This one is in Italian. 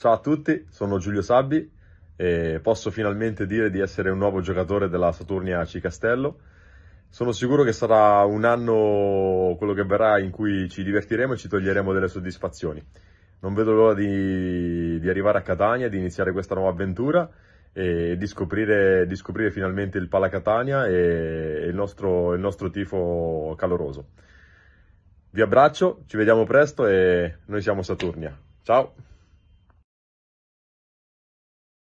Ciao a tutti, sono Giulio Sabbi e posso finalmente dire di essere un nuovo giocatore della Saturnia C Castello. Sono sicuro che sarà un anno quello che verrà in cui ci divertiremo e ci toglieremo delle soddisfazioni. Non vedo l'ora di, di arrivare a Catania, di iniziare questa nuova avventura e di scoprire, di scoprire, finalmente il Pala Catania e il nostro, il nostro, tifo caloroso. Vi abbraccio, ci vediamo presto e noi siamo Saturnia. Ciao!